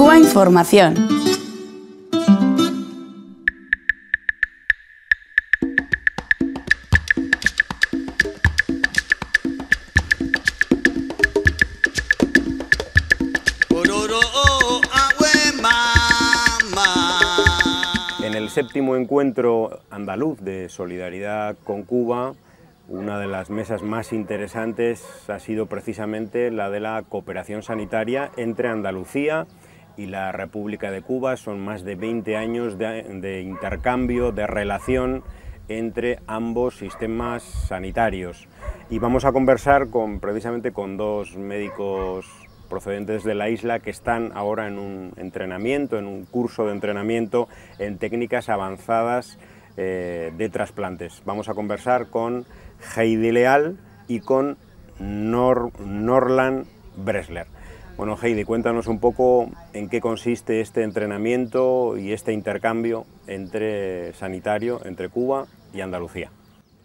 Cuba Información. Oh, en el séptimo encuentro andaluz de solidaridad con Cuba, una de las mesas más interesantes ha sido precisamente la de la cooperación sanitaria entre Andalucía y la República de Cuba. Son más de 20 años de, intercambio, de relación entre ambos sistemas sanitarios. Y vamos a conversar con, precisamente con dos médicos procedentes de la isla que están ahora en un entrenamiento, en un curso de entrenamiento en técnicas avanzadas eh, de trasplantes. Vamos a conversar con Heidi Leal y con Norland Bresler. Bueno, Heidi, cuéntanos un poco en qué consiste este entrenamiento y este intercambio entre sanitario entre Cuba y Andalucía.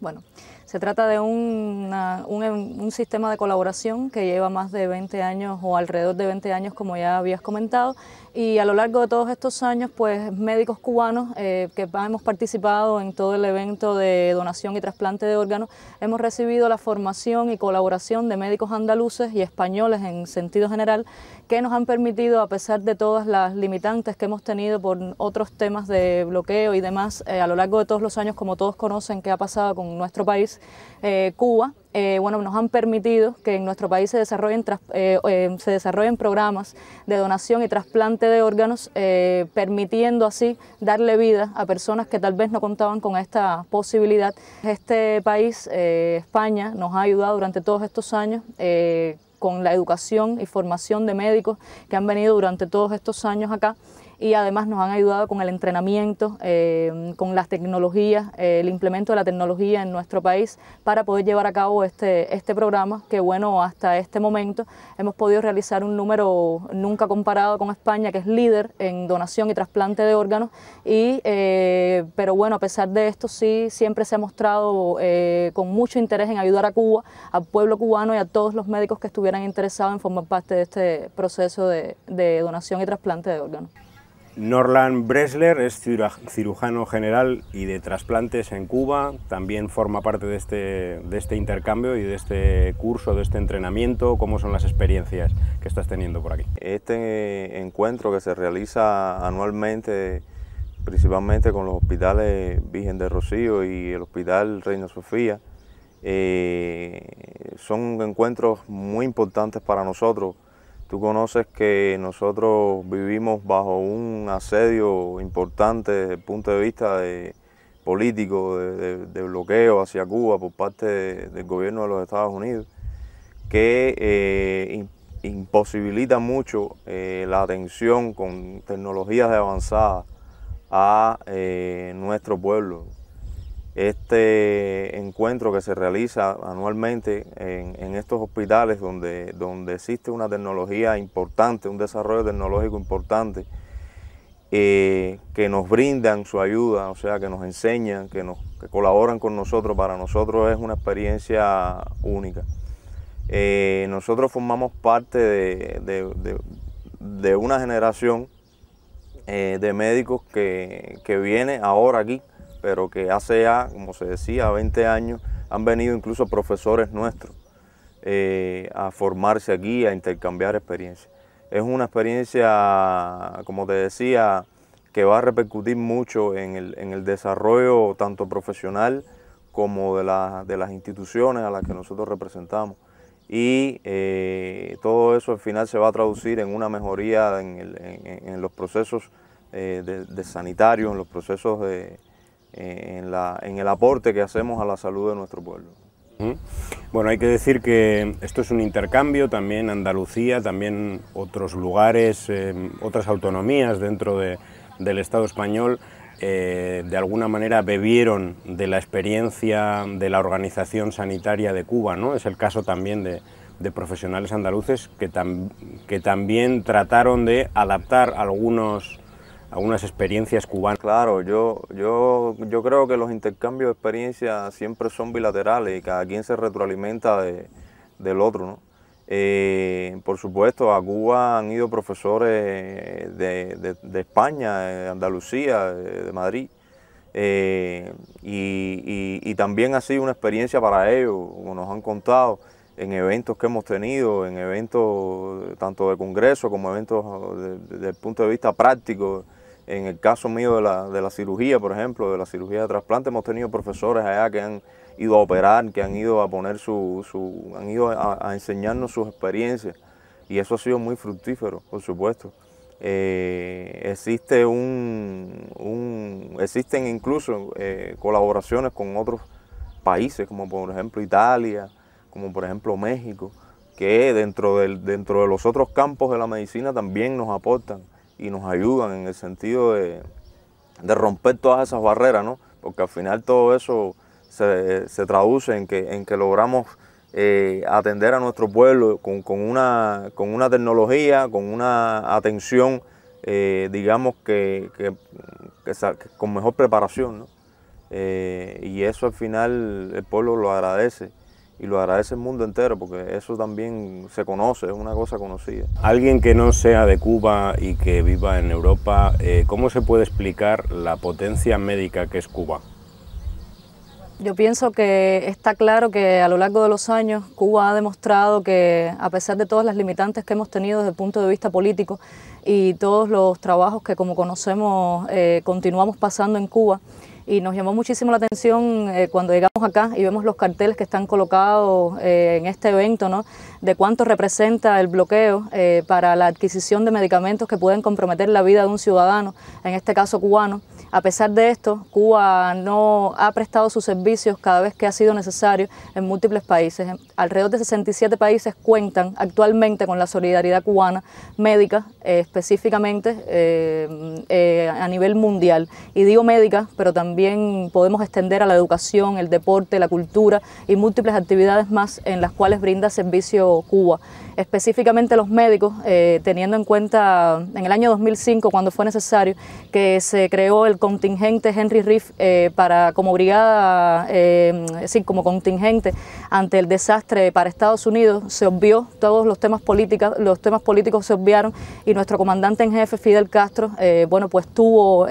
Bueno, se trata de un, em, un, sistema de colaboración que lleva más de 20 años o alrededor de 20 años, como ya habías comentado, y a lo largo de todos estos años, pues médicos cubanos eh, que hemos participado en todo el evento de donación y trasplante de órganos, hemos recibido la formación y colaboración de médicos andaluces y españoles en sentido general, que nos han permitido, a pesar de todas las limitantes que hemos tenido por otros temas de bloqueo y demás, eh, a lo largo de todos los años, como todos conocen, que ha pasado con nuestro país, eh, Cuba, eh, bueno, nos han permitido que en nuestro país se desarrollen, eh, se desarrollen programas de donación y trasplante de órganos, permitiendo así darle vida a personas que tal vez no contaban con esta posibilidad. Este país, España, nos ha ayudado durante todos estos años con la educación y formación de médicos que han venido durante todos estos años acá y además nos han ayudado con el entrenamiento, eh, con las tecnologías, eh, el implemento de la tecnología en nuestro país para poder llevar a cabo este, este programa que bueno, hasta este momento hemos podido realizar un número nunca comparado con España que es líder en donación y trasplante de órganos y eh, pero bueno, a pesar de esto sí siempre se ha mostrado con mucho interés en ayudar a Cuba, al pueblo cubano y a todos los médicos que estuvieran interesados en formar parte de este proceso de donación y trasplante de órganos. Norland Bresler es cirujano general y de trasplantes en Cuba, también forma parte este, de este, intercambio y de este curso, de este entrenamiento, cómo son las experiencias que estás teniendo por aquí. Este encuentro que se realiza anualmente principalmente con los hospitales Virgen de Rocío y el Hospital Reina Sofía, eh, son encuentros muy importantes para nosotros Tú conoces que nosotros vivimos bajo un asedio importante desde el punto de vista político, de, bloqueo hacia Cuba por parte del gobierno de los Estados Unidos, que eh, imposibilita mucho eh, la atención con tecnologías avanzadas a eh, nuestro pueblo este encuentro que se realiza anualmente en, estos hospitales donde, donde, existe una tecnología importante, un desarrollo tecnológico importante, eh, que nos brindan su ayuda, o sea, que nos enseñan, que, nos, colaboran con nosotros, para nosotros es una experiencia única. Eh, nosotros formamos parte de, una generación eh, de médicos que, que viene ahora aquí pero que hace ya, como se decía, 20 años han venido incluso profesores nuestros eh, a formarse aquí, a intercambiar experiencias. Es una experiencia, como te decía, que va a repercutir mucho en el, desarrollo tanto profesional como de, las instituciones a las que nosotros representamos y eh, todo eso al final se va a traducir en una mejoría en, los procesos eh, de, de sanitarios, en los procesos de, en, la, en el aporte que hacemos a la salud de nuestro pueblo. Bueno, hay que decir que esto es un intercambio, también Andalucía, también otros lugares, eh, otras autonomías dentro de, del Estado español, eh, de alguna manera bebieron de la experiencia de la organización sanitaria de Cuba, ¿no? Es el caso también de, profesionales andaluces que, que también trataron de adaptar algunos algunas experiencias cubanas. Claro, yo, yo, yo creo que los intercambios de experiencias siempre son bilaterales y cada quien se retroalimenta del otro. ¿no? Eh, por supuesto, a Cuba han ido profesores de, España, de Andalucía, de Madrid. Eh, y, también ha sido una experiencia para ellos, como nos han contado, en eventos que hemos tenido, en eventos tanto de congreso como eventos del desde el punto de vista práctico, en el caso mío de la, de la cirugía, por ejemplo, de la cirugía de trasplante, hemos tenido profesores allá que han ido a operar, que han ido a poner su, su han ido a, enseñarnos sus experiencias y eso ha sido muy fructífero, por supuesto. Eh, existe un, existen incluso eh, colaboraciones con otros países, como por ejemplo Italia, como por ejemplo México, que dentro, del, dentro de los otros campos de la medicina también nos aportan y nos ayudan en el sentido de, romper todas esas barreras, Porque al final todo eso se, traduce en que, en que logramos eh, atender a nuestro pueblo con, una, con una tecnología, con una atención, eh, digamos que, con mejor preparación, eh, y eso al final el pueblo lo agradece y lo agradece el mundo entero porque eso también se conoce, es una cosa conocida. Alguien que no sea de Cuba y que viva en Europa, eh, ¿cómo se puede explicar la potencia médica que es Cuba? Yo pienso que está claro que a lo largo de los años Cuba ha demostrado que a pesar de todas las limitantes que hemos tenido desde el punto de vista político y todos los trabajos que como conocemos eh, continuamos pasando en Cuba, y nos llamó muchísimo la atención eh, cuando llegamos acá y vemos los carteles que están colocados eh, en este evento, ¿no? de cuánto representa el bloqueo eh, para la adquisición de medicamentos que pueden comprometer la vida de un ciudadano, en este caso cubano. A pesar de esto, Cuba no ha prestado sus servicios cada vez que ha sido necesario en múltiples países. Alrededor de 67 países cuentan actualmente con la solidaridad cubana médica, específicamente a nivel mundial. Y digo médica, pero también también podemos extender a la educación, el deporte, la cultura y múltiples actividades más en las cuales brinda servicio Cuba. Específicamente los médicos, eh, teniendo en cuenta en el año 2005, cuando fue necesario, que se creó el contingente Henry Riff eh, para, como brigada, eh, es como contingente ante el desastre para Estados Unidos, se obvió todos los temas políticos, los temas políticos se obviaron y nuestro comandante en jefe, Fidel Castro, eh, bueno, pues tuvo,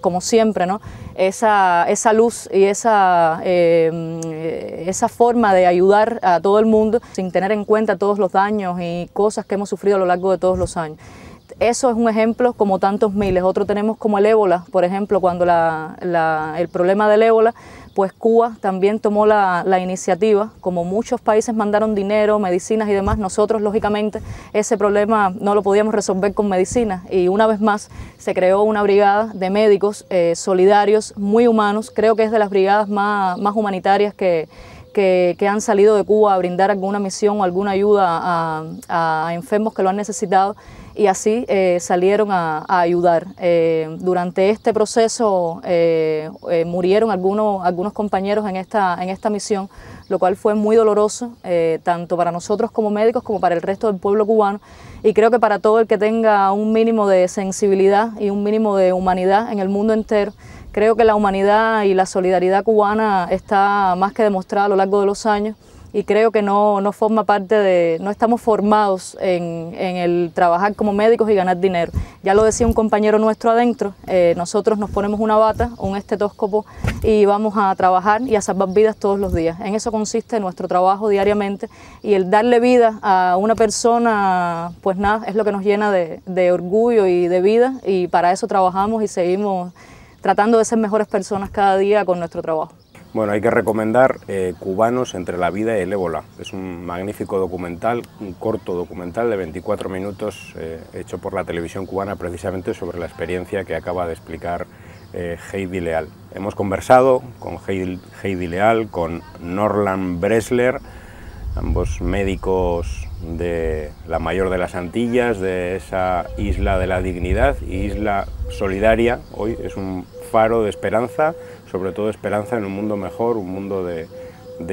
como siempre, ¿no? esa, esa luz y esa, em, eh, esa forma de ayudar a todo el mundo sin tener en cuenta todos los daños y cosas que hemos sufrido a lo largo de todos los años eso es un ejemplo como tantos miles. Otro tenemos como el ébola, por ejemplo, cuando el problema del ébola, pues Cuba también tomó la, iniciativa, como muchos países mandaron dinero, medicinas y demás, nosotros lógicamente ese problema no lo podíamos resolver con medicina y una vez más se creó una brigada de médicos eh, solidarios, muy humanos, creo que es de las brigadas más humanitarias que, que, han salido de Cuba a brindar alguna misión o alguna ayuda a, enfermos que lo han necesitado y así eh, salieron a, ayudar. Eh, durante este proceso eh, murieron algunos, algunos compañeros en esta, en esta misión, lo cual fue muy doloroso, tanto para nosotros como médicos como para el resto del pueblo cubano. Y creo que para todo el que tenga un mínimo de sensibilidad y un mínimo de humanidad en el mundo entero, Creo que la humanidad y la solidaridad cubana está más que demostrada a lo largo de los años y creo que no, forma parte de, no estamos formados en, el trabajar como médicos y ganar dinero. Ya lo decía un compañero nuestro adentro, eh, nosotros nos ponemos una bata, un estetóscopo y vamos a trabajar y a salvar vidas todos los días. En eso consiste nuestro trabajo diariamente y el darle vida a una persona, pues nada, es lo que nos llena de, de orgullo y de vida y para eso trabajamos y seguimos tratando de ser mejores personas cada día con nuestro trabajo. Bueno, hay que recomendar eh, Cubanos entre la vida y el ébola. Es un magnífico documental, un corto documental de 24 minutos eh, hecho por la televisión cubana precisamente sobre la experiencia que acaba de explicar eh, Heidi Leal. Hemos conversado con Heidi, Leal, con Norland Bresler, ambos médicos de la mayor de las Antillas, de esa isla de la dignidad, isla solidaria, hoy es un faro de esperanza, sobre todo esperanza en un mundo mejor, un mundo de,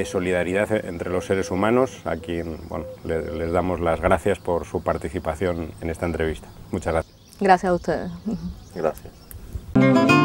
solidaridad entre los seres humanos, a quien bueno, les damos las gracias por su participación en esta entrevista. Muchas gracias. Gracias a ustedes. Gracias.